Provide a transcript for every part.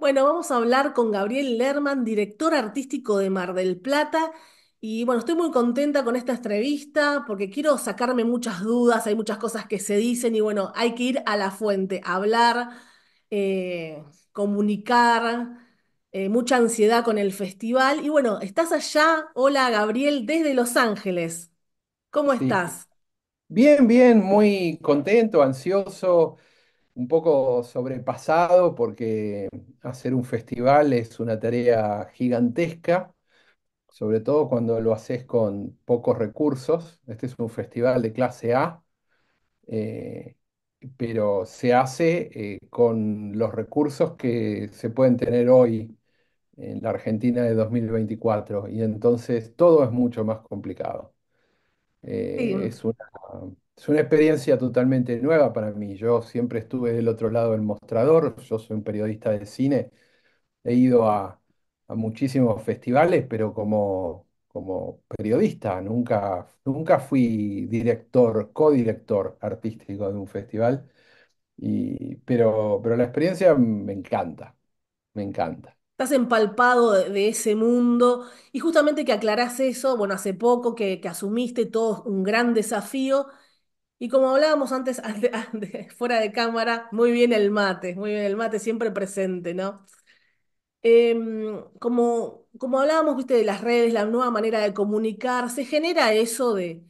Bueno, vamos a hablar con Gabriel Lerman, director artístico de Mar del Plata. Y bueno, estoy muy contenta con esta entrevista porque quiero sacarme muchas dudas, hay muchas cosas que se dicen y bueno, hay que ir a la fuente, hablar, eh, comunicar, eh, mucha ansiedad con el festival. Y bueno, estás allá, hola Gabriel, desde Los Ángeles. ¿Cómo estás? Bien, bien, muy contento, ansioso un poco sobrepasado porque hacer un festival es una tarea gigantesca, sobre todo cuando lo haces con pocos recursos. Este es un festival de clase A, eh, pero se hace eh, con los recursos que se pueden tener hoy en la Argentina de 2024 y entonces todo es mucho más complicado. Eh, es una es una experiencia totalmente nueva para mí. Yo siempre estuve del otro lado del mostrador, yo soy un periodista de cine, he ido a, muchísimos festivales, pero como, como periodista, nunca, nunca fui director, codirector artístico de un festival, pero, pero la experiencia me encanta, me encanta. Estás empalpado de, ese mundo y justamente que aclarás eso, bueno, hace poco que, que asumiste todo un gran desafío y como hablábamos antes, fuera de cámara, muy bien el mate, muy bien el mate, siempre presente, ¿no? Em, como, como hablábamos, viste, de las redes, la nueva manera de comunicar, se genera eso de,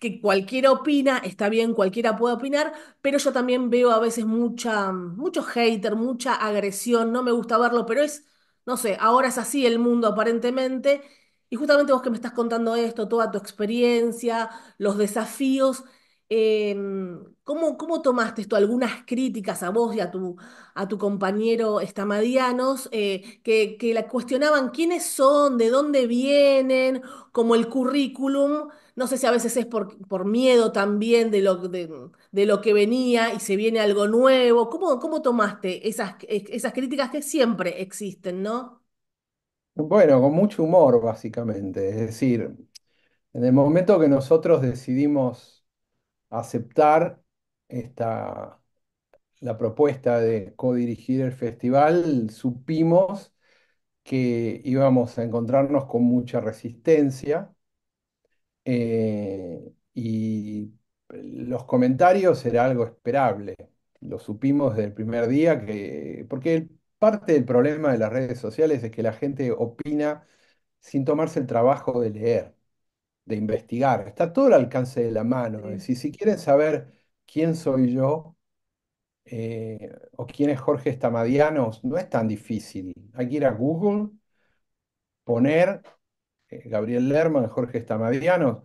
que cualquiera opina, está bien, cualquiera puede opinar, pero yo también veo a veces mucha, mucho hater, mucha agresión, no me gusta verlo, pero es, no sé, ahora es así el mundo aparentemente, y justamente vos que me estás contando esto, toda tu experiencia, los desafíos, eh, ¿cómo, tomaste esto? Algunas críticas a vos y a tu, a tu compañero Estamadianos eh, que, la cuestionaban quiénes son, de dónde vienen, como el currículum. No sé si a veces es por, miedo también de lo, lo que venía y se viene algo nuevo. ¿Cómo, cómo tomaste esas, esas críticas que siempre existen, ¿no? Bueno, con mucho humor, básicamente. Es decir, en el momento que nosotros decidimos aceptar esta, la propuesta de codirigir el festival, supimos que íbamos a encontrarnos con mucha resistencia eh, y los comentarios era algo esperable. Lo supimos desde el primer día que, porque el Parte del problema de las redes sociales es que la gente opina sin tomarse el trabajo de leer, de investigar. Está todo al alcance de la mano. si quieren saber quién soy yo eh, o quién es Jorge Stamadianos, no es tan difícil. Hay que ir a Google, poner eh, Gabriel Lerman, Jorge Stamadianos.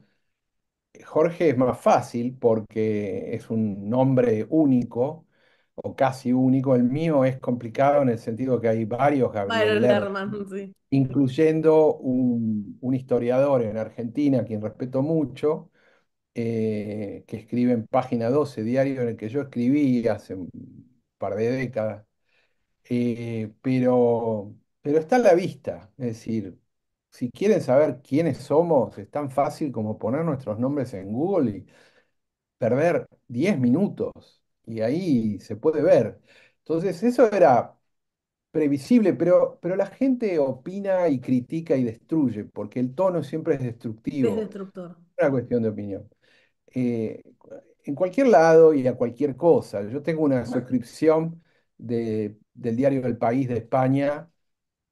Jorge es más fácil porque es un nombre único o casi único. El mío es complicado en el sentido que hay varios incluyendo un, historiador en Argentina, a quien respeto mucho, eh, que escribe en Página 12, diario en el que yo escribí hace un par de décadas. Eh, pero, pero está a la vista, es decir, si quieren saber quiénes somos, es tan fácil como poner nuestros nombres en Google y perder 10 minutos y ahí se puede ver. Entonces, eso era previsible, pero, pero la gente opina y critica y destruye, porque el tono siempre es destructivo. Es destructor. una cuestión de opinión. Eh, en cualquier lado y a cualquier cosa. Yo tengo una suscripción de, del diario El País de España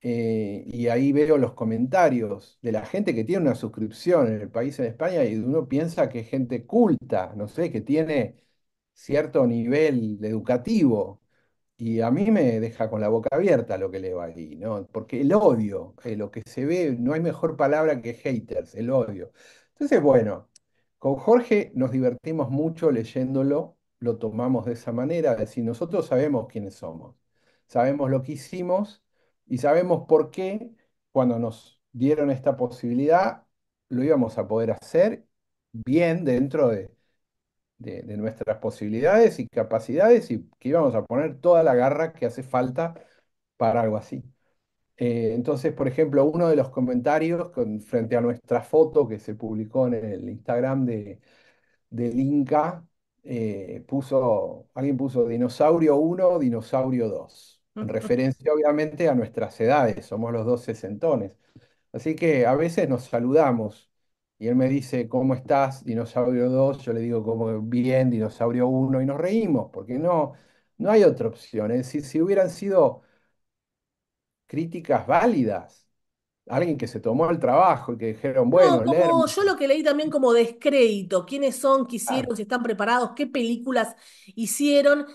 eh, y ahí veo los comentarios de la gente que tiene una suscripción en el país de España y uno piensa que es gente culta, no sé, que tiene cierto nivel educativo. Y a mí me deja con la boca abierta lo que va ahí, ¿no? Porque el odio, eh, lo que se ve, no hay mejor palabra que haters, el odio. Entonces, bueno, con Jorge nos divertimos mucho leyéndolo, lo tomamos de esa manera, es decir, nosotros sabemos quiénes somos, sabemos lo que hicimos y sabemos por qué cuando nos dieron esta posibilidad lo íbamos a poder hacer bien dentro de, de, nuestras posibilidades y capacidades y que íbamos a poner toda la garra que hace falta para algo así. Eh, entonces, por ejemplo, uno de los comentarios frente a nuestra foto que se publicó en el Instagram de, del Inca, eh, puso, alguien puso dinosaurio 1, dinosaurio 2, en referencia obviamente a nuestras edades, somos los dos sesentones. Así que a veces nos saludamos y él me dice, ¿cómo estás, dinosaurio 2? Yo le digo, como bien, dinosaurio 1, y nos reímos, porque no, no hay otra opción. Es decir, si hubieran sido críticas válidas, alguien que se tomó el trabajo y que dijeron, bueno, yo lo que leí también como descrédito, quiénes son, qué hicieron, si están preparados, qué películas hicieron,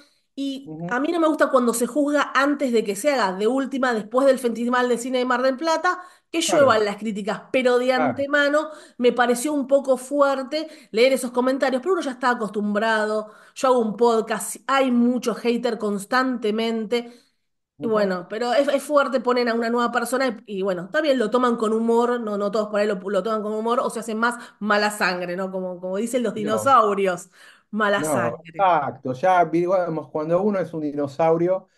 y a mí no me gusta cuando se juzga antes de que se haga, de última, después del fentismal de Cine de Mar del Plata, que lluevan las críticas, pero de antemano me pareció un poco fuerte leer esos comentarios, pero uno ya está acostumbrado, yo hago un podcast, hay muchos hater constantemente, y bueno, pero es, fuerte poner a una nueva persona y, bueno, también lo toman con humor, no, no todos por ahí lo, toman con humor o se hacen más mala sangre, ¿no? Como, como dicen los dinosaurios malas exacto. Ya, cuando uno es un dinosaurio,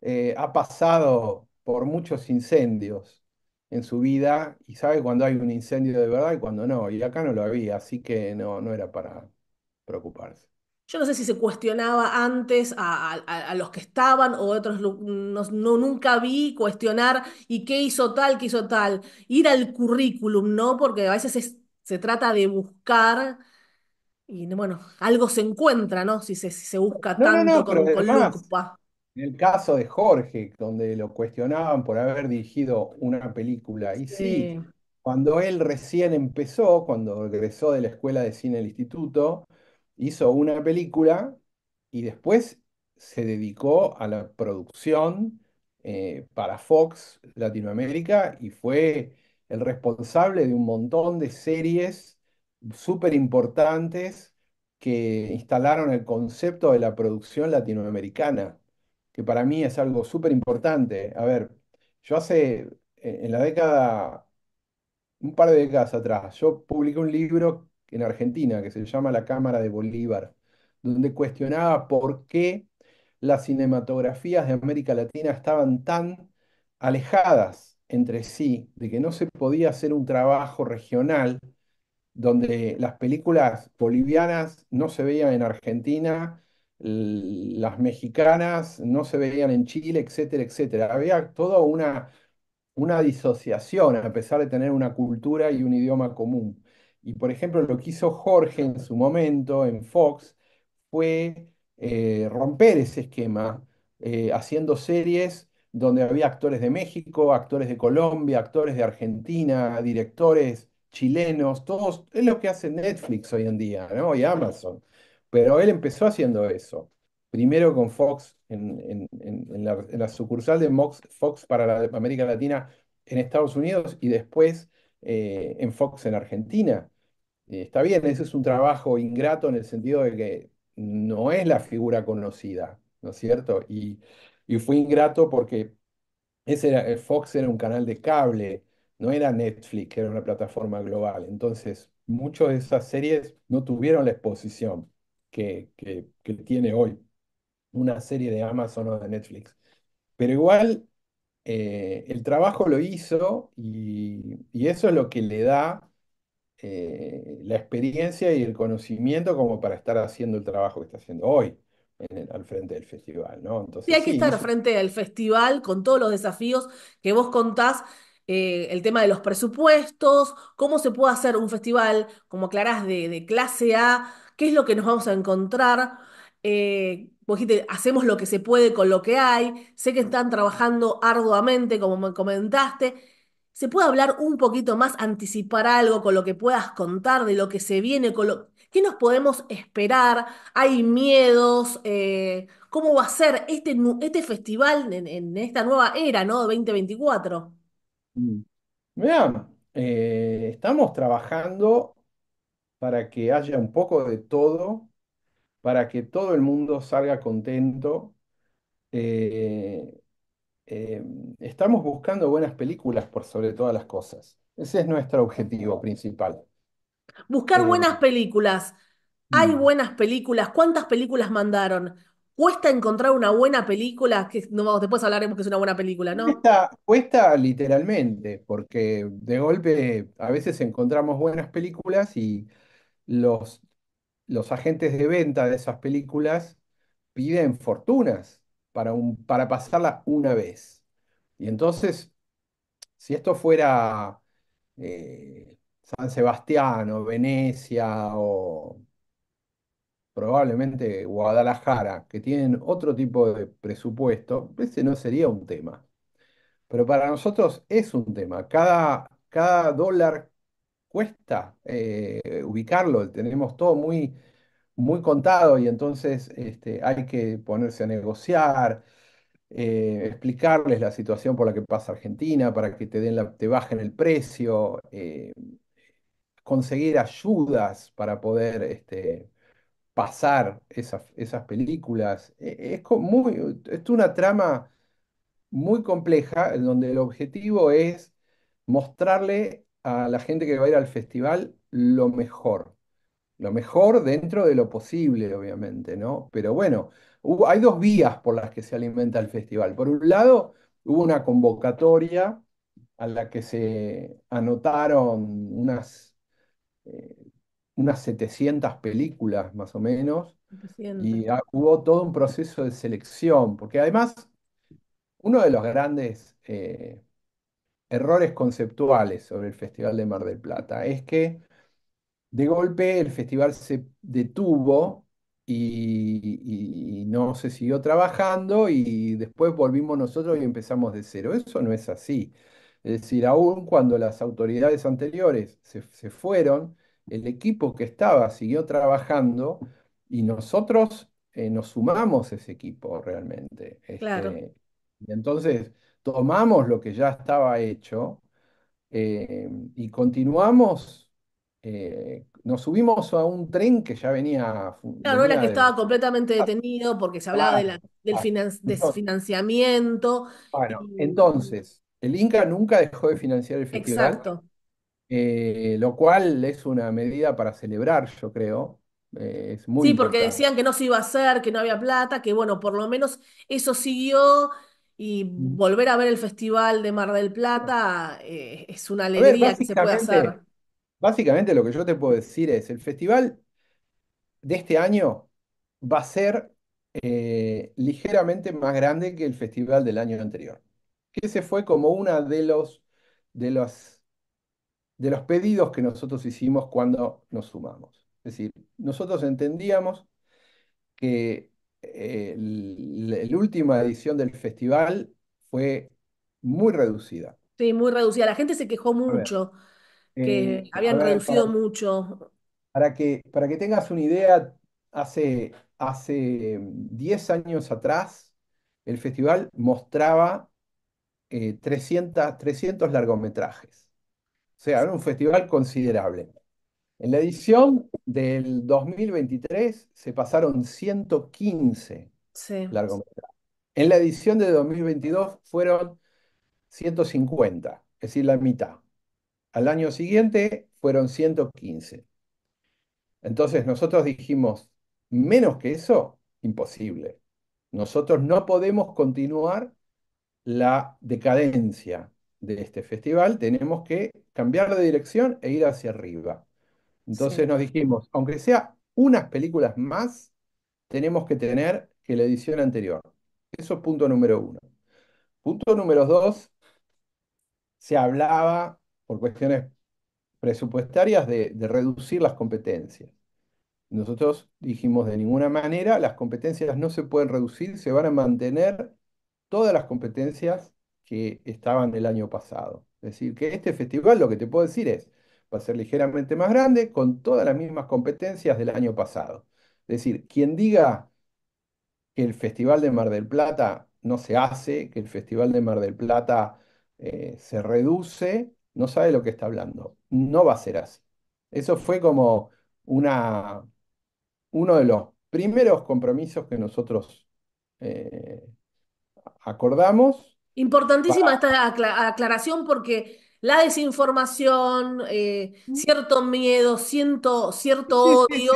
eh, ha pasado por muchos incendios en su vida y sabe cuando hay un incendio de verdad y cuando no. Y acá no lo había, así que no, no era para preocuparse. Yo no sé si se cuestionaba antes a, los que estaban o otros, no, nunca vi cuestionar y qué hizo tal, qué hizo tal. Ir al currículum, ¿no? Porque a veces se trata de buscar. Y bueno, algo se encuentra, ¿no? Si se, busca tanto con, En el caso de Jorge, donde lo cuestionaban por haber dirigido una película, y sí, cuando él recién empezó, cuando regresó de la escuela de cine del instituto, hizo una película y después se dedicó a la producción eh, para Fox Latinoamérica y fue el responsable de un montón de series súper importantes que instalaron el concepto de la producción latinoamericana, que para mí es algo súper importante. A ver, yo hace, eh, en la década, un par de décadas atrás, yo publiqué un libro en Argentina que se llama La Cámara de Bolívar, donde cuestionaba por qué las cinematografías de América Latina estaban tan alejadas entre sí, de que no se podía hacer un trabajo regional donde las películas bolivianas no se veían en Argentina, las mexicanas no se veían en Chile, etcétera, etcétera. Había toda una, disociación a pesar de tener una cultura y un idioma común. Y por ejemplo, lo que hizo Jorge en su momento en Fox fue eh, romper ese esquema, eh, haciendo series donde había actores de México, actores de Colombia, actores de Argentina, directores chilenos, todos, es lo que hace Netflix hoy en día, ¿no? Y Amazon. Pero él empezó haciendo eso. Primero con Fox en, la, sucursal de Fox para América Latina en Estados Unidos y después eh, en Fox en Argentina. Eh, está bien, ese es un trabajo ingrato en el sentido de que no es la figura conocida, ¿no es cierto? Y, fue ingrato porque ese era, eh, Fox era un canal de cable no era Netflix, que era una plataforma global. Entonces, muchas de esas series no tuvieron la exposición que, tiene hoy una serie de Amazon o de Netflix. Pero igual, eh, el trabajo lo hizo y, eso es lo que le da eh, la experiencia y el conocimiento como para estar haciendo el trabajo que está haciendo hoy. al frente del festival, ¿no? Entonces, hay que estar al frente del festival con todos los desafíos que vos contás eh, el tema de los presupuestos, cómo se puede hacer un festival, como aclarás, de, clase A, qué es lo que nos vamos a encontrar. Eh, vos hacemos lo que se puede con lo que hay, sé que están trabajando arduamente, como me comentaste. ¿Se puede hablar un poquito más, anticipar algo con lo que puedas contar de lo que se viene? Con ¿Qué nos podemos esperar? ¿Hay miedos? Eh, ¿Cómo va a ser este, este festival en, esta nueva era, ¿no? 2024. Vean, mm. eh, estamos trabajando para que haya un poco de todo, para que todo el mundo salga contento. Eh, eh, estamos buscando buenas películas por sobre todas las cosas. Ese es nuestro objetivo principal. Buscar buenas películas. Hay mm. buenas películas. ¿Cuántas películas mandaron? cuesta encontrar una buena película, que después hablaremos que es una buena película, ¿no? Cuesta, cuesta literalmente, porque de golpe a veces encontramos buenas películas y los, los agentes de venta de esas películas piden fortunas para, un, para pasarla una vez. Y entonces, si esto fuera eh, San Sebastián o Venecia o probablemente Guadalajara, que tienen otro tipo de presupuesto, ese no sería un tema. Pero para nosotros es un tema. Cada, cada dólar cuesta eh, ubicarlo, tenemos todo muy, muy contado y entonces este, hay que ponerse a negociar. Eh, explicarles la situación por la que pasa Argentina, para que te, den te bajen el precio, eh, conseguir ayudas para poder este, pasar esas, esas películas. E, es, muy, es una trama muy compleja, en donde el objetivo es mostrarle a la gente que va a ir al festival lo mejor. Lo mejor dentro de lo posible, obviamente, ¿no? Pero bueno, hay dos vías por las que se alimenta el festival. Por un lado, hubo una convocatoria a la que se anotaron unas eh, unas 700 películas más o menos, y hubo todo un proceso de selección, porque además uno de los grandes eh, errores conceptuales sobre el Festival de Mar del Plata es que de golpe el festival se detuvo y, no se siguió trabajando y después volvimos nosotros y empezamos de cero. Eso no es así. Es decir, aún cuando las autoridades anteriores se, se fueron, el equipo que estaba siguió trabajando y nosotros eh, nos sumamos ese equipo realmente. Este, entonces tomamos lo que ya estaba hecho eh, y continuamos, eh, nos subimos a un tren que ya venía. Claro, era que estaba completamente ah, detenido porque se hablaba de la, del desfinanciamiento. Bueno, entonces, el Inca nunca dejó de financiar el festival. Exacto. Eh, lo cual es una medida para celebrar, yo creo. Eh, es muy sí, porque decían que no se iba a hacer, que no había plata, que bueno, por lo menos eso siguió y mm. volver a ver el Festival de Mar del Plata eh, es una alegría que se puede hacer. Básicamente lo que yo te puedo decir es, el festival de este año va a ser ligeramente más grande que el festival del año anterior, que se fue como una de los, de los de los pedidos que nosotros hicimos cuando nos sumamos. Es decir, nosotros entendíamos que eh, la última edición del festival fue muy reducida. Sí, muy reducida. La gente se quejó mucho, eh, que habían reducido mucho. Para que, para que tengas una idea, hace, hace 10 años atrás, el festival mostraba 300, eh, 300 largometrajes sea, era un festival considerable. En la edición del 2023 se pasaron 115 sí. En la edición de 2022 fueron 150, es decir, la mitad. Al año siguiente fueron 115. Entonces nosotros dijimos, menos que eso, imposible. Nosotros no podemos continuar la decadencia de este festival, tenemos que cambiar de dirección e ir hacia arriba. Entonces nos dijimos, aunque sea unas películas más, tenemos que tener que la edición anterior. Eso es punto número uno. Punto número dos, se hablaba, por cuestiones presupuestarias, de, de reducir las competencias. Nosotros dijimos de ninguna manera, las competencias no se pueden reducir, se van a mantener todas las competencias que estaban del año pasado. Es decir, que este festival lo que te puedo decir es, va a ser ligeramente más grande con todas las mismas competencias del año pasado. Es decir, quien diga que el Festival de Mar del Plata no se hace, que el Festival de Mar del Plata eh, se reduce, no sabe lo que está hablando. No va a ser así. Eso fue como una, uno de los primeros compromisos que nosotros eh, acordamos Importantísima esta aclaración porque la desinformación, eh, mm. cierto miedo, cierto, odio,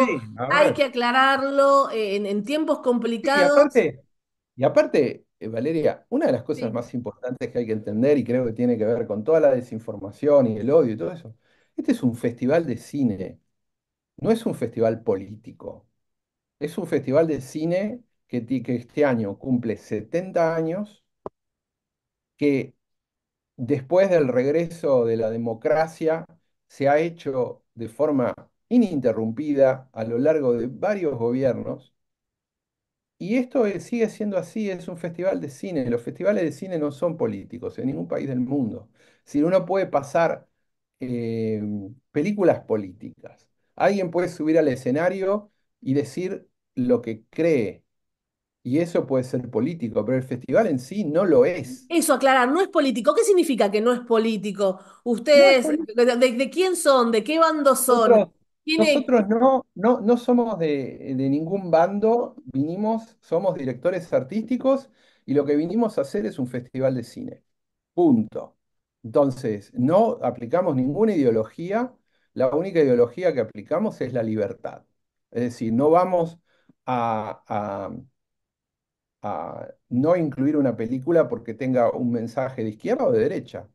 hay que aclararlo eh, en, tiempos complicados. y aparte, eh, Valeria, una de las cosas más importantes que hay que entender y creo que tiene que ver con toda la desinformación y el odio y todo eso, este es un festival de cine, no es un festival político, es un festival de cine que, que este año cumple 70 años que después del regreso de la democracia se ha hecho de forma ininterrumpida a lo largo de varios gobiernos. Y esto sigue siendo así, es un festival de cine. Los festivales de cine no son políticos en ningún país del mundo. Si uno puede pasar eh, películas políticas, alguien puede subir al escenario y decir lo que cree, y eso puede ser político, pero el festival en sí no lo es. Eso, aclarar, no es político. ¿Qué significa que no es político? ¿Ustedes De, quién son? ¿De qué bando son? Nosotros, no, no, no somos de, ningún bando, vinimos, somos directores artísticos y lo que vinimos a hacer es un festival de cine. Punto. Entonces, no aplicamos ninguna ideología, la única ideología que aplicamos es la libertad. Es decir, no vamos a a no incluir una película porque tenga un mensaje de izquierda o de derecha,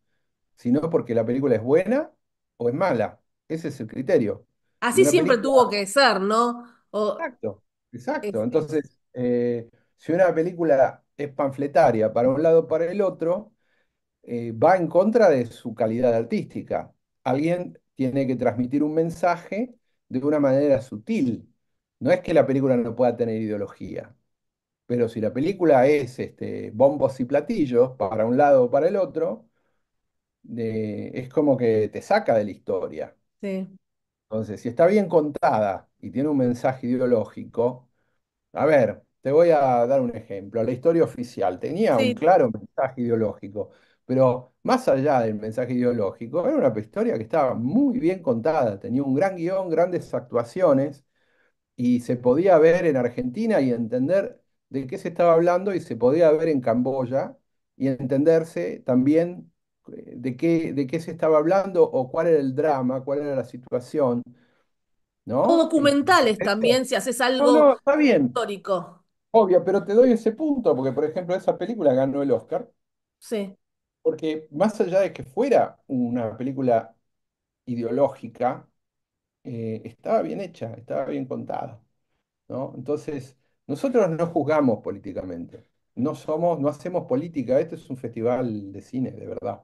sino porque la película es buena o es mala. Ese es el criterio. Así siempre tuvo que ser, ¿no? Exacto, exacto. Este. Entonces, eh, si una película es panfletaria para un lado o para el otro, eh, va en contra de su calidad artística. Alguien tiene que transmitir un mensaje de una manera sutil. No es que la película no pueda tener ideología, pero si la película es este, bombos y platillos para un lado o para el otro, es como que te saca de la historia. Entonces, si está bien contada y tiene un mensaje ideológico, a ver, te voy a dar un ejemplo. La historia oficial tenía un claro mensaje ideológico, pero más allá del mensaje ideológico, era una historia que estaba muy bien contada, tenía un gran guión, grandes actuaciones, y se podía ver en Argentina y entender de qué se estaba hablando y se podía ver en Camboya y entenderse también eh, de qué, de qué se estaba hablando o cuál era el drama, cuál era la situación. ¿no? O documentales también, si haces algo bien. histórico. Obvio, pero te doy ese punto, porque por ejemplo esa película ganó el Oscar. Sí. Porque más allá de que fuera una película ideológica, eh, estaba bien hecha, estaba bien contada. ¿no? Entonces, nosotros no juzgamos políticamente, no somos, no hacemos política, este es un festival de cine, de verdad.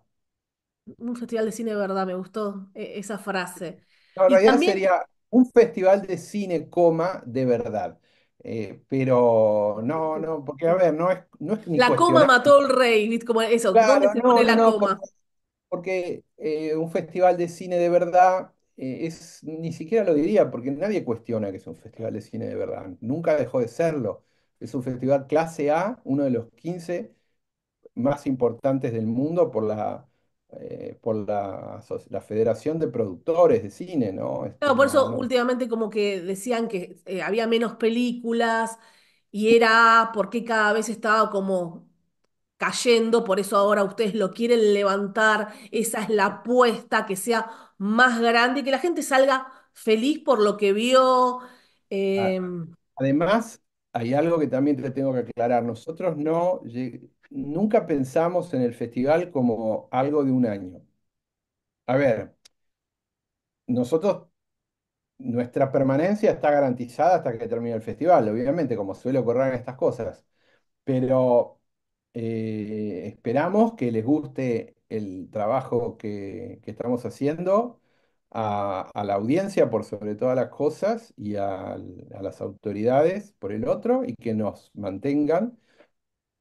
Un festival de cine de verdad, me gustó e, esa frase. en realidad sería un festival de cine, coma, de verdad. Eh, pero no, no, porque a ver, no es, La coma mató al rey, como eso, ¿dónde se pone la coma? Porque, eh, un festival de cine de verdad eh, es, ni siquiera lo diría, porque nadie cuestiona que es un festival de cine de verdad. Nunca dejó de serlo. Es un festival clase A, uno de los 15 más importantes del mundo por la, eh, por la, Federación de Productores de Cine, ¿no? por eso últimamente como que decían que eh, había menos películas y era porque cada vez estaba como cayendo, por eso ahora ustedes lo quieren levantar, esa es la apuesta, que sea más grande y que la gente salga feliz por lo que vio. Em, además, hay algo que también te tengo que aclarar. Nosotros no, nunca pensamos en el festival como algo de un año. A ver, nosotros, nuestra permanencia está garantizada hasta que termine el festival, obviamente, como suele ocurrir en estas cosas. Pero eh, esperamos que les guste el trabajo que, estamos haciendo a, la audiencia por sobre todas las cosas y a, las autoridades por el otro y que nos mantengan.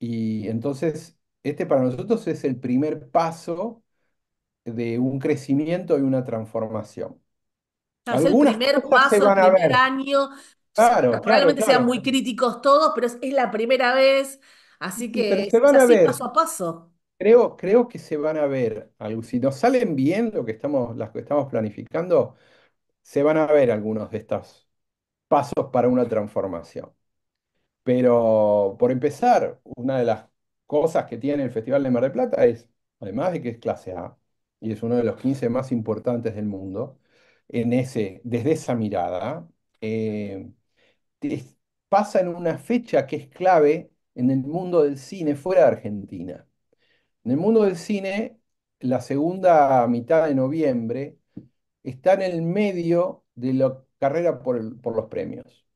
Y entonces, este para nosotros es el primer paso de un crecimiento y una transformación. Es el primer paso, el primer año. Claro, Probablemente sean muy críticos todos, pero es, la primera vez. Así que es así paso a paso. Creo, que se van a ver, si nos salen bien lo que estamos, las que estamos planificando, se van a ver algunos de estos pasos para una transformación. Pero por empezar, una de las cosas que tiene el Festival de Mar del Plata es, además de que es clase A, y es uno de los 15 más importantes del mundo, en ese, desde esa mirada, eh, pasa en una fecha que es clave en el mundo del cine fuera de Argentina. En el mundo del cine, la segunda mitad de noviembre está en el medio de la carrera por, los premios.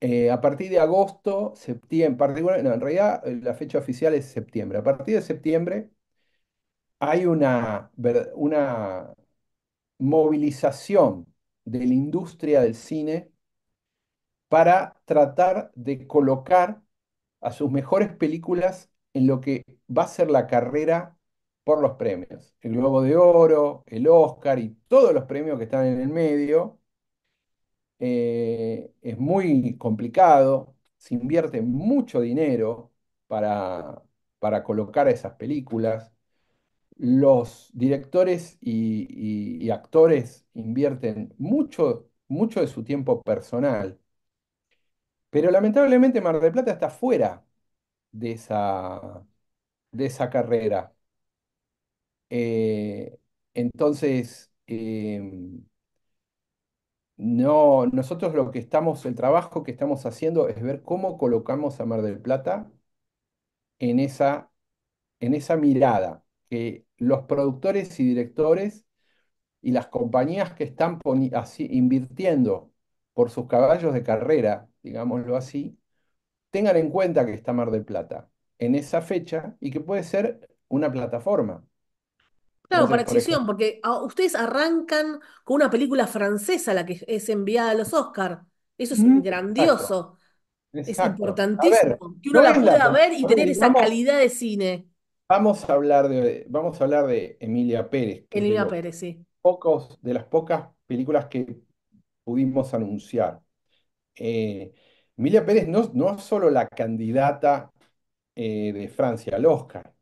Eh, a partir de agosto, septiembre, particular- en realidad eh, la fecha oficial es septiembre. A partir de septiembre hay una, una movilización de la industria del cine para tratar de colocar a sus mejores películas en lo que va a ser la carrera por los premios. El Globo de Oro, el Oscar y todos los premios que están en el medio. Eh, es muy complicado, se invierte mucho dinero para, colocar esas películas. Los directores y, actores invierten mucho, mucho de su tiempo personal. Pero lamentablemente Mar del Plata está fuera de esa, de esa carrera. Eh, entonces, em, no, nosotros lo que estamos, el trabajo que estamos haciendo es ver cómo colocamos a Mar del Plata en esa, en esa mirada que los productores y directores y las compañías que están así, invirtiendo por sus caballos de carrera, digámoslo así, tengan en cuenta que está Mar del Plata en esa fecha y que puede ser una plataforma. Claro, para excepción, porque ah, ustedes arrancan con una película francesa, la que es enviada a los Oscars. Eso es mm, grandioso, es importantísimo, que uno la pueda ver y tener esa calidad de cine. vamos a hablar de, vamos a hablar de Emilia Pérez, Emilia Pérez, sí. pocos, de las pocas películas que pudimos anunciar. Eh, Emilia Pérez no, es solo la candidata eh, de Francia al Oscar,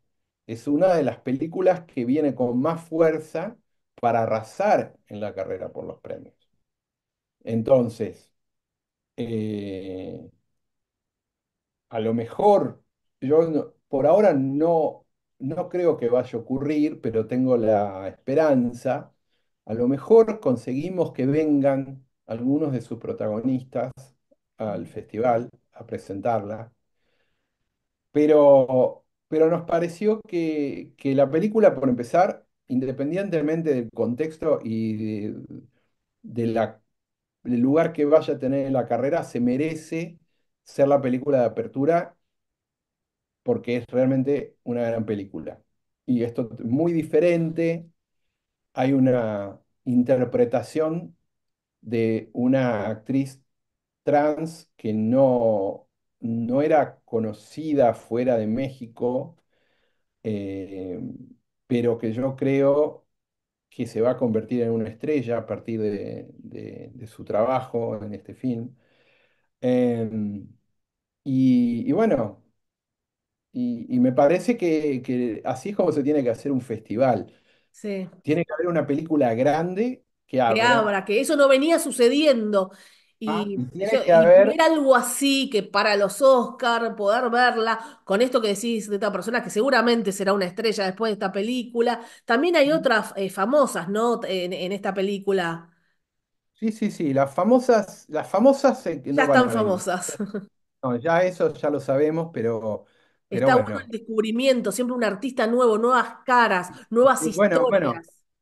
es una de las películas que viene con más fuerza para arrasar en la carrera por los premios. Entonces, eh, a lo mejor, yo por ahora no, no creo que vaya a ocurrir, pero tengo la esperanza, a lo mejor conseguimos que vengan algunos de sus protagonistas al festival a presentarla, pero, pero nos pareció que, la película, por empezar, independientemente del contexto y de, la, del lugar que vaya a tener en la carrera, se merece ser la película de apertura porque es realmente una gran película. Y esto es muy diferente, hay una interpretación de una actriz trans que no, no era conocida fuera de México, eh, pero que yo creo que se va a convertir en una estrella a partir de, su trabajo en este film. Em, y, bueno, y, me parece que, así es como se tiene que hacer un festival. Tiene que haber una película grande que Que abra, que eso no venía sucediendo. Ah, y ver algo así que para los Oscar, poder verla, con esto que decís de esta persona que seguramente será una estrella después de esta película. También hay mm. otras eh, famosas, ¿no? En, esta película. sí, sí, sí, las famosas, las famosas Ya están famosas. No, ya eso ya lo sabemos, pero, Está bueno descubrimiento, siempre un artista nuevo, nuevas caras, nuevas Y bueno, bueno,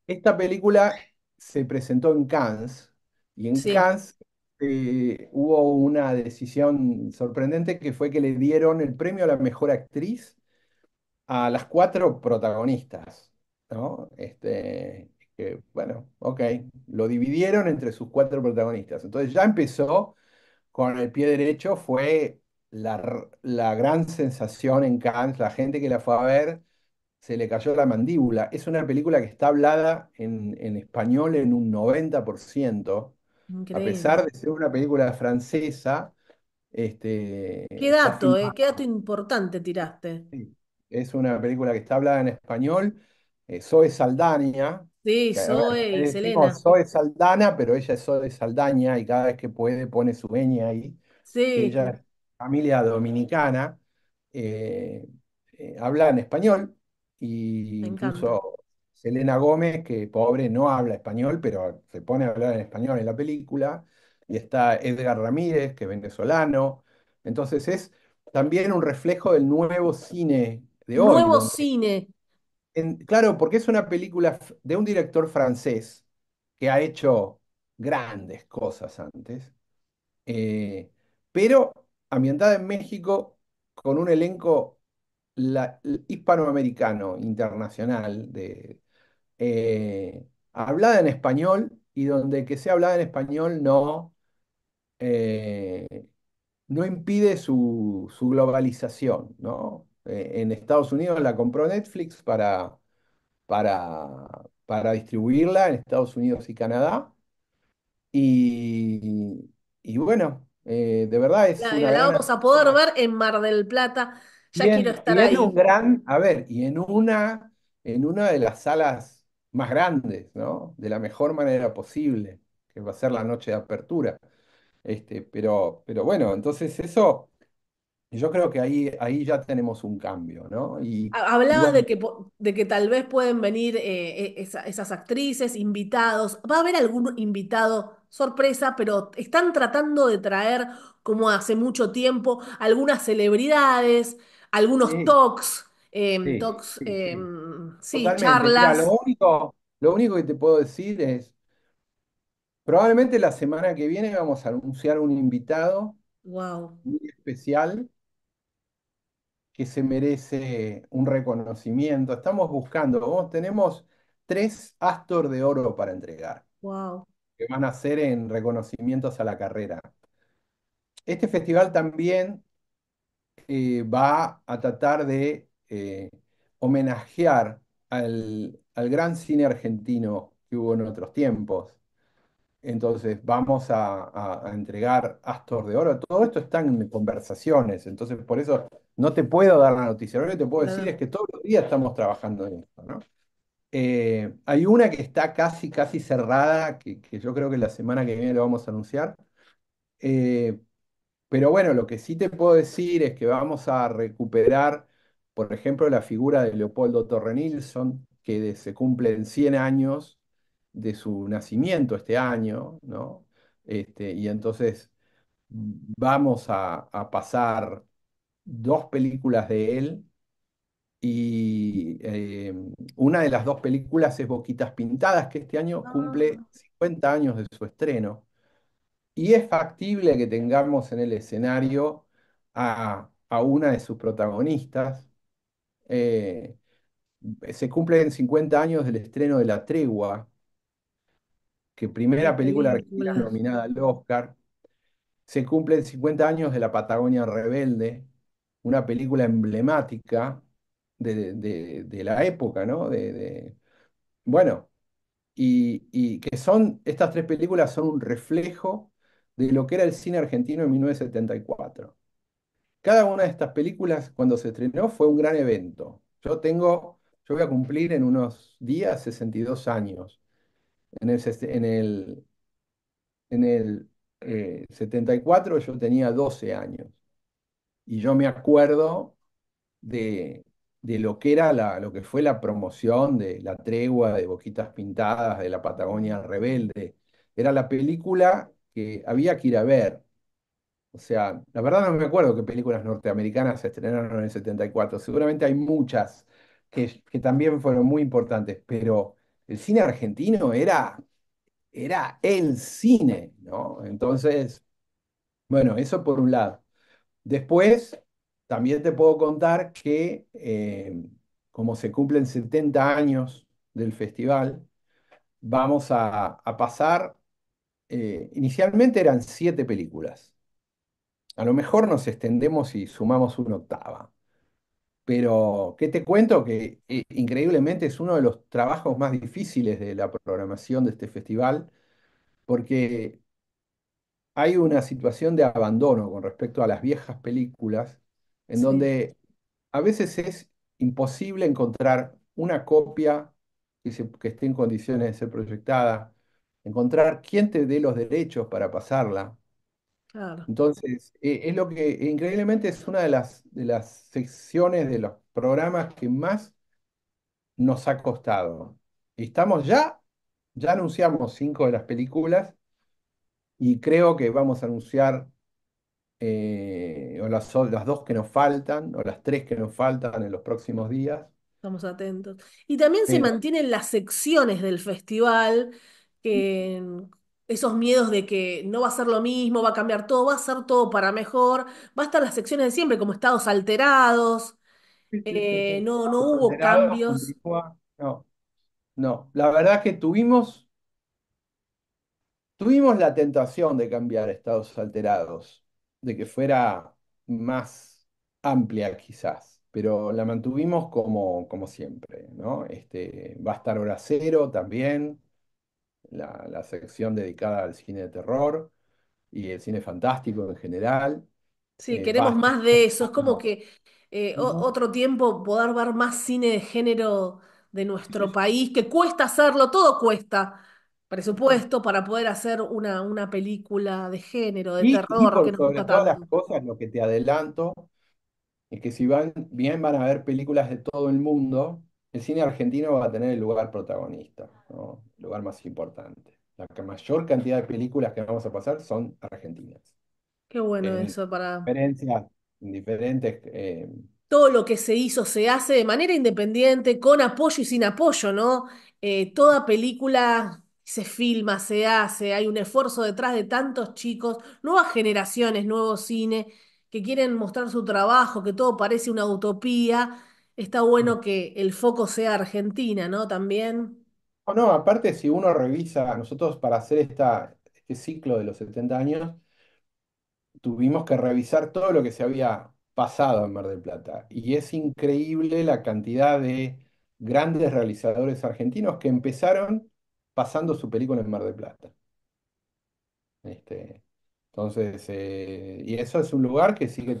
esta película se presentó en Cannes y en Cannes este, hubo una decisión sorprendente que fue que le dieron el premio a la mejor actriz a las cuatro protagonistas, ¿no? Este, bueno, ok, lo dividieron entre sus cuatro protagonistas. Entonces ya empezó con el pie derecho, fue la, gran sensación en Cannes, la gente que la fue a ver se le cayó la mandíbula. Es una película que está hablada en, en español en un 90%. A pesar de ser una película francesa, este, Qué dato, eh, Qué dato importante tiraste. Es una película que está hablada en español. Eh, Zoe Saldaña, Sí, Zoe Selena. Zoe Saldana, pero ella es Zoe Saldaña y cada vez que puede pone su veña ahí, Sí, ella es familia dominicana, eh, habla en español e incluso Elena Gómez, que pobre no habla español, pero se pone a hablar en español en la película, y está Edgar Ramírez, que es venezolano. Entonces es también un reflejo del nuevo cine de hoy. Nuevo cine. claro, porque es una película de un director francés que ha hecho grandes cosas antes, eh, pero ambientada en México con un elenco hispanoamericano internacional de, eh, hablada en español y donde que sea hablada en español no, eh, no impide su, su globalización, ¿no? Eh, en Estados Unidos la compró Netflix para, para, para distribuirla en Estados Unidos y Canadá. Y, y bueno, de verdad es. La, vamos a poder ver en Mar del Plata. Ya quiero estar y ahí. un gran, a ver, y en una, en una de las salas más grandes, ¿no? De la mejor manera posible, que va a ser la noche de apertura. Este, pero, pero bueno, entonces eso, yo creo que ahí, ahí ya tenemos un cambio, ¿no? Y, Hablabas de, que, de que tal vez pueden venir eh, e, esas actrices, invitados. ¿Va a haber algún invitado sorpresa, pero están tratando de traer, como hace mucho tiempo, algunas celebridades, algunos talks? Em, sí, em, charlas. lo, único, que te puedo decir es, probablemente la semana que viene vamos a anunciar un invitado muy especial que se merece un reconocimiento. Estamos buscando, tenemos tres Astor de Oro para entregar. Que van a ser en reconocimientos a la carrera. Este festival también eh, va a tratar de eh, homenajear al, gran cine argentino que hubo en otros tiempos. Entonces vamos a, entregar Astor de Oro. Todo esto está en conversaciones, entonces por eso no te puedo dar la noticia. Lo que te puedo decir es que todos los días estamos trabajando en esto. Eh, hay una que está casi, casi cerrada, que, yo creo que la semana que viene lo vamos a anunciar. Eh, pero bueno, lo que sí te puedo decir es que vamos a recuperar por ejemplo, la figura de Leopoldo Torre Nilsson, que se se cumplen 100 años de su nacimiento este año, ¿no? Este, y entonces mm, vamos a, pasar dos películas de él y em, una de las dos películas es Boquitas Pintadas, que este año cumple 50 ah. años de su estreno. Y es factible que tengamos en el escenario a una de sus protagonistas, eh, se cumplen 50 años del estreno de La Tregua, que primera película argentina nominada al Oscar. Se cumplen 50 años de La Patagonia Rebelde, una película emblemática de, la época, ¿no? De, bueno, y, y, que son, estas tres películas son un reflejo de lo que era el cine argentino en 1974. Cada una de estas películas, cuando se estrenó, fue un gran evento. Yo tengo, yo voy a cumplir en unos días 62 años. En el, en el, en el 74 yo tenía 12 años. Y yo me acuerdo de, lo que era la, lo que fue la promoción de La Tregua, de Boquitas Pintadas, de La Patagonia Rebelde. Era la película que había que ir a ver. O sea, la verdad no me acuerdo qué películas norteamericanas se estrenaron en el 74. Seguramente hay muchas que, también fueron muy importantes, pero el cine argentino era, era el cine, ¿no? Entonces, bueno, eso por un lado. Después, también te puedo contar que eh, como se cumplen 70 años del festival, vamos a, pasar, eh, inicialmente eran siete películas. A lo mejor nos extendemos y sumamos una octava. Pero, ¿qué te cuento? Que eh, increíblemente es uno de los trabajos más difíciles de la programación de este festival, porque hay una situación de abandono con respecto a las viejas películas, en donde a veces es imposible encontrar una copia que, que, esté en condiciones de ser proyectada, encontrar quién te dé los derechos para pasarla. Entonces, e, es lo que increíblemente es una de las, de las secciones de los programas que más nos ha costado. Estamos ya, ya anunciamos cinco de las películas y creo que vamos a anunciar eh, o las, dos que nos faltan o las tres que nos faltan en los próximos días. Estamos atentos. Y también se mantienen las secciones del festival, que esos miedos de que no va a ser lo mismo, va a cambiar todo, va a ser todo para mejor, va a estar las secciones de siempre como estados alterados, eh, no, no hubo cambios. No, no, la verdad es que tuvimos, tuvimos la tentación de cambiar estados alterados, de que fuera más amplia quizás, pero la mantuvimos como, como siempre, ¿no? Este, va a estar ahora cero también la, sección dedicada al cine de terror y el cine fantástico en general. Sí, eh, queremos más de eso. Es como que eh, otro tiempo poder ver más cine de género de nuestro país, que cuesta hacerlo, todo cuesta presupuesto para poder hacer una, película de género, de terror, que sobre todas las cosas, lo que te adelanto es que si van bien van a ver películas de todo el mundo el cine argentino va a tener el lugar protagonista, el lugar más importante. La mayor cantidad de películas que vamos a pasar son argentinas. Qué bueno eso para... Diferencias, diferentes... Eh, todo lo que se hizo se hace de manera independiente, con apoyo y sin apoyo, ¿no? Eh, toda película se filma, se hace, hay un esfuerzo detrás de tantos chicos, nuevas generaciones, nuevos cine, que quieren mostrar su trabajo, que todo parece una utopía Está bueno que el foco sea Argentina, ¿no? También. No, no, aparte si uno revisa, nosotros para hacer este ciclo de los 70 años, tuvimos que revisar todo lo que se había pasado en Mar del Plata. Y es increíble la cantidad de grandes realizadores argentinos que empezaron pasando su película en Mar del Plata. Este, entonces, eh, y eso es un lugar que sigue,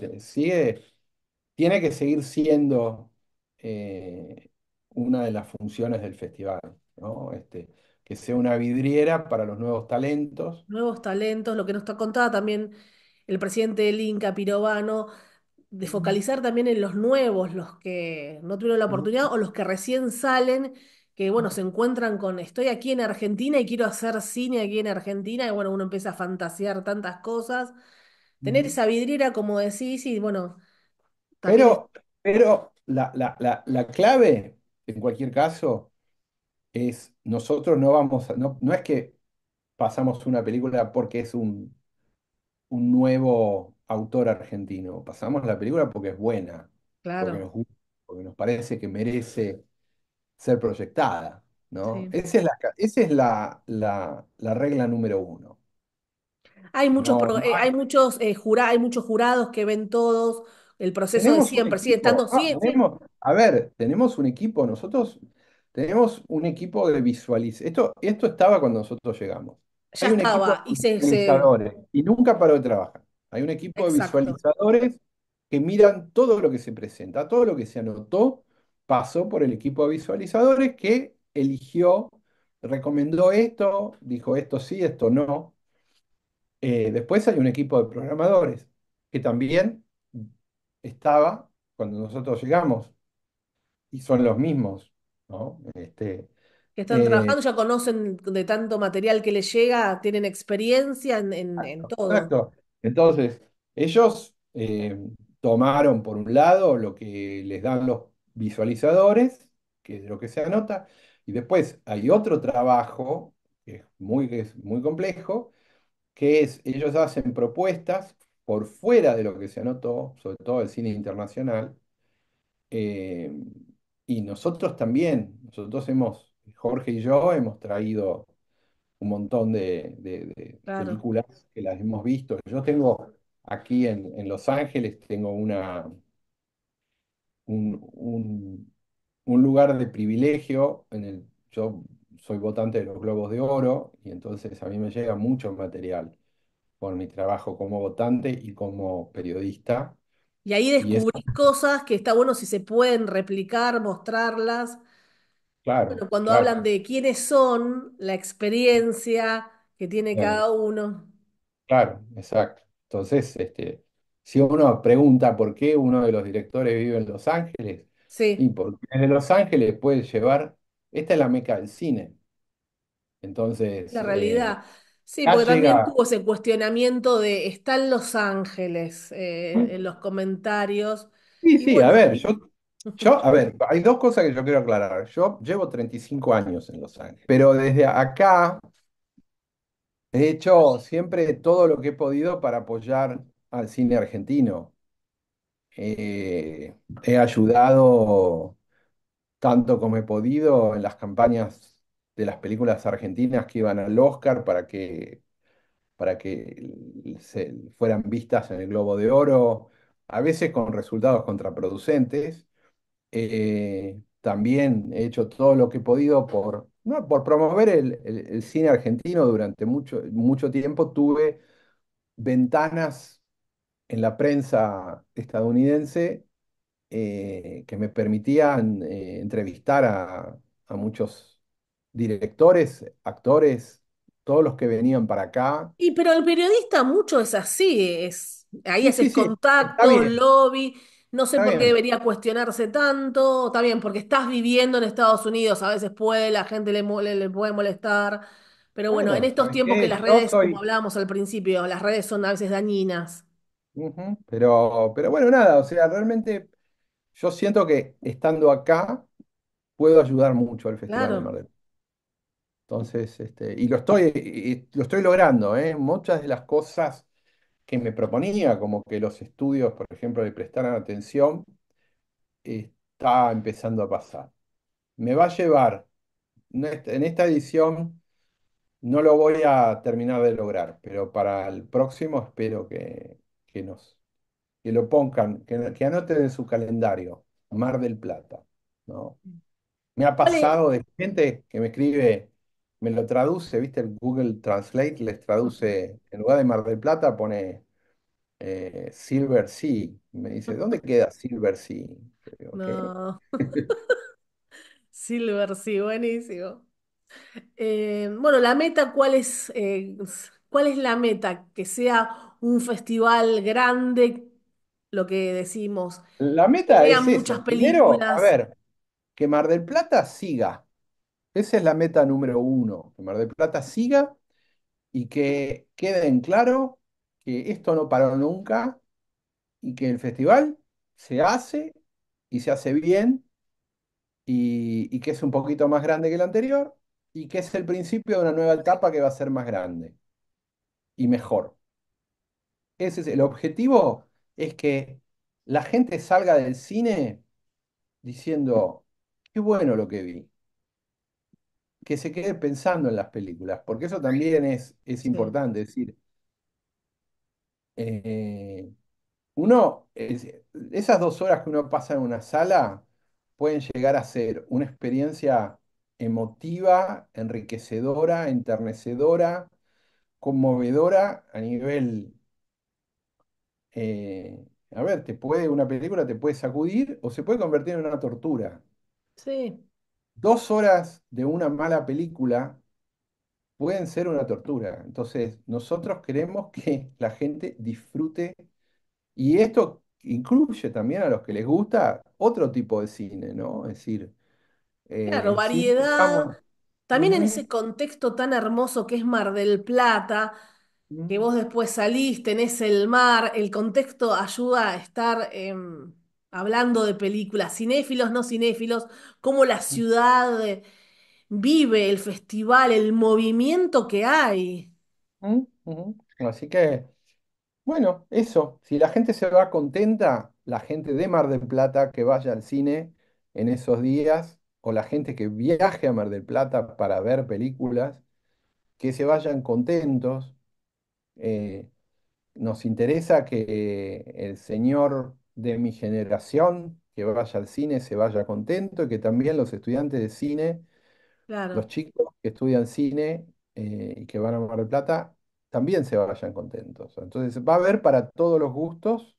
tiene que seguir siendo eh, una de las funciones del festival, ¿no? Este, que sea una vidriera para los nuevos talentos. Nuevos talentos, lo que nos contaba también el presidente del Inca, Pirovano, de focalizar también en los nuevos, los que no tuvieron la oportunidad o los que recién salen, que bueno, se encuentran con estoy aquí en Argentina y quiero hacer cine aquí en Argentina, y bueno, uno empieza a fantasear tantas cosas. Tener esa vidriera, como decís, y bueno. Pero, pero la, clave, en cualquier caso, es nosotros no vamos a, no, es que pasamos una película porque es un, un nuevo autor argentino, pasamos la película porque es buena, claro. porque, nos, parece que merece ser proyectada. ¿no? Esa es, la, esa es la, regla número uno. Hay muchos, eh, hay muchos, eh, hay muchos jurados que ven todos, el proceso de siempre, sí, estando siempre. Ah, a ver, tenemos un equipo, nosotros tenemos un equipo de visualización. Esto, esto estaba cuando nosotros llegamos. Ya estaba, y nunca paró de trabajar. Hay un equipo de visualizadores que miran todo lo que se presenta, todo lo que se anotó, pasó por el equipo de visualizadores que eligió, recomendó esto, dijo esto sí, esto no. Eh, después hay un equipo de programadores que también estaba cuando nosotros llegamos. Y son los mismos, ¿no? Este, que están eh, trabajando, ya conocen de tanto material que les llega, tienen experiencia en, todo. Exacto. Entonces, ellos eh, tomaron por un lado lo que les dan los visualizadores, que es lo que se anota, y después hay otro trabajo que es muy, que es muy complejo, que es ellos hacen propuestas por fuera de lo que se anotó, sobre todo el cine internacional. Eh, y nosotros también, nosotros hemos, Jorge y yo hemos traído un montón de, películas que las hemos visto. Yo tengo aquí en, Los Ángeles, tengo una, un, un, lugar de privilegio. En el, yo soy votante de los Globos de Oro y entonces a mí me llega mucho material con mi trabajo como votante y como periodista. Y ahí descubrí cosas que está bueno si se pueden replicar, mostrarlas. Claro, cuando hablan de quiénes son, la experiencia que tiene cada uno. Claro, exacto. Entonces, este, si uno pregunta por qué uno de los directores vive en Los Ángeles, y por qué en Los Ángeles puede llevar, esta es la meca del cine. Entonces, la eh, realidad. Sí, ah, porque también tuvo ese cuestionamiento de está en Los Ángeles eh, en los comentarios. Sí, sí, a ver, yo, a ver, hay dos cosas que yo quiero aclarar. Yo llevo 35 años en Los Ángeles, pero desde acá he hecho siempre todo lo que he podido para apoyar al cine argentino. Eh, he ayudado tanto como he podido en las campañas de las películas argentinas que iban al Oscar para que, para que se, fueran vistas en el Globo de Oro, a veces con resultados contraproducentes. Eh, también he hecho todo lo que he podido por, por promover el, cine argentino durante mucho, mucho tiempo. Tuve ventanas en la prensa estadounidense eh, que me permitían eh, entrevistar a, a, muchos directores, actores, todos los que venían para acá. Y pero el periodista mucho es así, es, ahí es el contacto, el lobby, no sé por qué debería cuestionarse tanto, también porque estás viviendo en Estados Unidos, a veces puede, la gente le, puede molestar, pero bueno, en estos tiempos que las redes, como hablábamos al principio, las redes son a veces dañinas. Pero, pero bueno, nada, o sea, realmente yo siento que estando acá puedo ayudar mucho al Festival de entonces, este, y lo estoy, lo estoy logrando, ¿eh? Muchas de las cosas que me proponía, como que los estudios, por ejemplo, le prestaran atención, está empezando a pasar. Me va a llevar, en esta edición no lo voy a terminar de lograr, pero para el próximo espero que, nos, que lo pongan, que, anoten en su calendario, Mar del Plata, ¿no? Mm. Me ha pasado de gente que me escribe me lo traduce, ¿viste? El Google Translate les traduce, en lugar de Mar del Plata pone eh, Silver Sea. Me dice, ¿dónde queda Silver Sea? No. Silver, Sea, buenísimo. Eh, bueno, la meta, ¿cuál es, eh, cuál es la meta? Que sea un festival grande, lo que decimos, La meta es vean muchas a ver, que Mar del Plata siga. Esa es la meta número uno, que Mar del Plata siga y que quede en claro que esto no paró nunca y que el festival se hace y se hace bien y, y que es un poquito más grande que el anterior y que es el principio de una nueva etapa que va a ser más grande y mejor. Ese es el objetivo, es que la gente salga del cine diciendo, qué bueno lo que vi que se quede pensando en las películas, porque eso también es, es importante, es decir, eh, uno, esas dos horas que uno pasa en una sala pueden llegar a ser una experiencia emotiva, enriquecedora, enternecedora, conmovedora a nivel, eh, a ver, te puede, una película te puede sacudir o se puede convertir en una tortura. Sí, dos horas de una mala película pueden ser una tortura. Entonces, nosotros queremos que la gente disfrute y esto incluye también a los que les gusta otro tipo de cine, ¿no? Es decir... Eh, claro, variedad. También en ese contexto tan hermoso que es Mar del Plata, que vos después salís, tenés el mar, el contexto ayuda a estar, em, hablando de películas, cinéfilos, no cinéfilos, cómo la ciudad eh, vive el festival, el movimiento que hay. Así que, bueno, eso, si la gente se va contenta, la gente de Mar del Plata que vaya al cine en esos días, o la gente que viaje a Mar del Plata para ver películas, que se vayan contentos. Eh, nos interesa que eh, el señor de mi generación que vaya al cine se vaya contento y que también los estudiantes de cine, los chicos que estudian cine eh, y que van a Mar del Plata, también se vayan contentos. Entonces va a haber para todos los gustos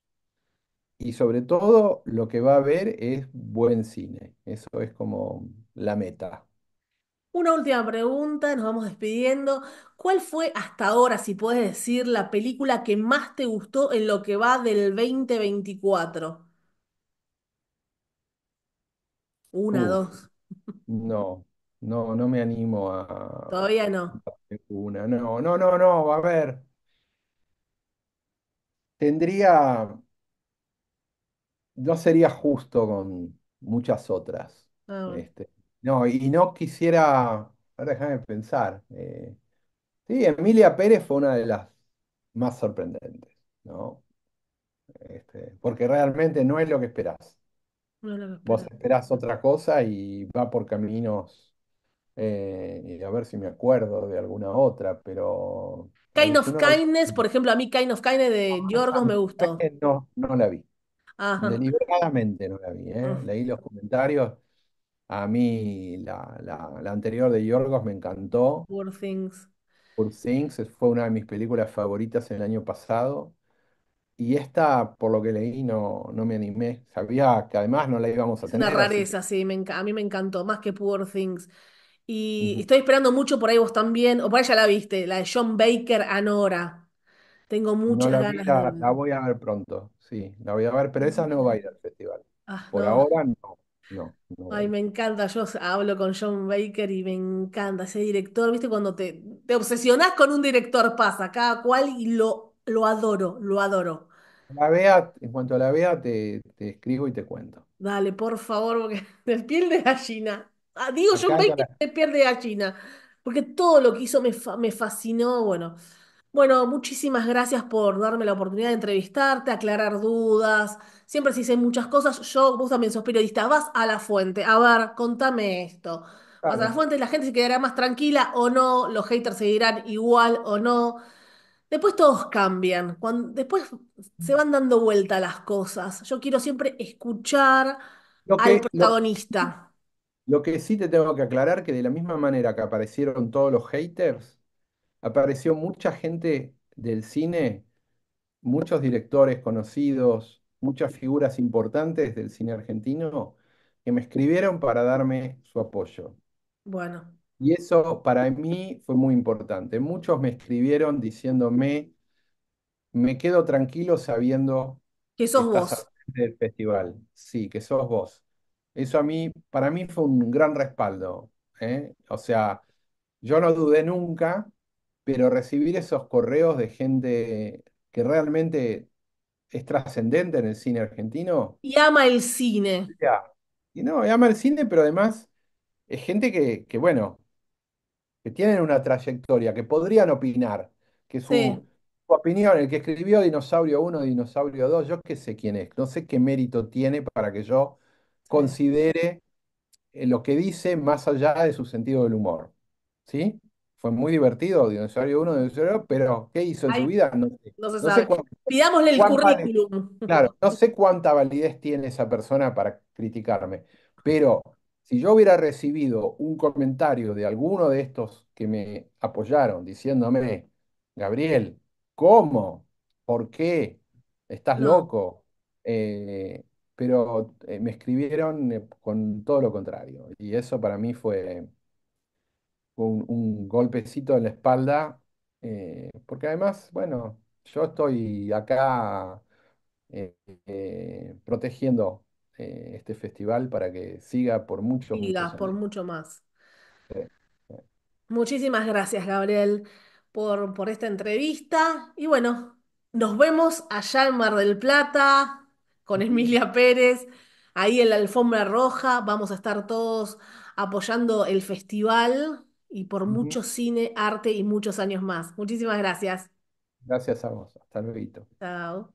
y sobre todo lo que va a haber es buen cine. Eso es como la meta. Una última pregunta, nos vamos despidiendo. ¿Cuál fue hasta ahora, si puedes decir, la película que más te gustó en lo que va del 2024? Una, dos. no, no, no me animo a Todavía no. una. No, no, no, no, a ver, tendría, no sería justo con muchas otras. Ah, este, no, y no quisiera, ahora déjame pensar. Eh, sí, Emilia Pérez fue una de las más sorprendentes, ¿no? Este, porque realmente no es lo que esperás. Vos esperás otra cosa y va por caminos, eh, y a ver si me acuerdo de alguna otra, pero Kind of Kindness, por ejemplo, a mí Kind of Kindness de Yorgos me gustó. no, la vi. Deliberadamente no la vi, ¿eh? Leí los comentarios. A mí la, anterior de Yorgos me encantó. Poor Things. Poor Things fue una de mis películas favoritas el año pasado. Y esta, por lo que leí, no, no me animé. Sabía que además no la íbamos a Es una rareza, sí, a mí me encantó, más que Poor Things. Y estoy esperando mucho por ahí vos también, o por ahí ya la viste, la de John Baker, Anora. Tengo la ganas de la, la voy a ver pronto, sí, la voy a ver, pero esa no va a ir al festival. Ah, por ahora no. Ay, me encanta. Yo hablo con John Baker y me encanta ese director. ¿Viste? Cuando te, te obsesionás con un director, pasa cada cual y lo, lo adoro, lo adoro. La en cuanto a la vea, te, escribo y te cuento. Dale, por favor, porque del piel de gallina. Ah, digo, John Baker la- pierde piel de gallina, porque todo lo que hizo me, fascinó. Bueno, bueno, muchísimas gracias por darme la oportunidad de entrevistarte, aclarar dudas siempre se dicen muchas cosas. Yo, vos también sos periodista, vas a la fuente. A ver, contame esto. Vas a la fuente, la gente se quedará más tranquila o no, los haters seguirán igual o no. Después todos cambian, después se van dando vuelta las cosas. Yo quiero siempre escuchar al protagonista. Lo, lo, que sí te tengo que aclarar que de la misma manera que aparecieron todos los haters, apareció mucha gente del cine, muchos directores conocidos, muchas figuras importantes del cine argentino que me escribieron para darme su apoyo. Bueno. Y eso para mí fue muy importante. Muchos me escribieron diciéndome, me quedo tranquilo sabiendo que sos vos. Del festival, sí, que sos vos. Eso a mí, para mí fue un gran respaldo. ¿eh? O sea, yo no dudé nunca, pero recibir esos correos de gente que realmente es trascendente en el cine argentino. Y ama el cine. Y no, y ama el cine, pero además es gente que, bueno, que tienen una trayectoria, que podrían opinar, que su, opinión, el que escribió Dinosaurio 1, Dinosaurio 2, yo qué sé quién es, no sé qué mérito tiene para que yo considere eh, lo que dice más allá de su sentido del humor. ¿Sí? fue muy divertido, dinosaurio 1, dinosaurio pero ¿qué hizo en su vida? No se sabe. Pidámosle el currículum. Claro, no sé cuánta validez tiene esa persona para criticarme, pero si yo hubiera recibido un comentario de alguno de estos que me apoyaron diciéndome, Gabriel, ¿cómo? ¿Por qué? ¿Estás loco? Eh, pero eh, me escribieron eh, con todo lo contrario y eso para mí fue un, un golpecito en la espalda, eh, porque además, bueno, yo estoy acá eh, eh, protegiendo este festival para que siga por mucho por mucho más. Muchísimas gracias, Gabriel, por, por esta entrevista. Y bueno, nos vemos allá en Mar del Plata con Emilia Pérez, ahí en la alfombra roja. Vamos a estar todos apoyando el festival y por mucho cine, arte y muchos años más. Muchísimas gracias. Gracias a vos. Hasta luego. Chao.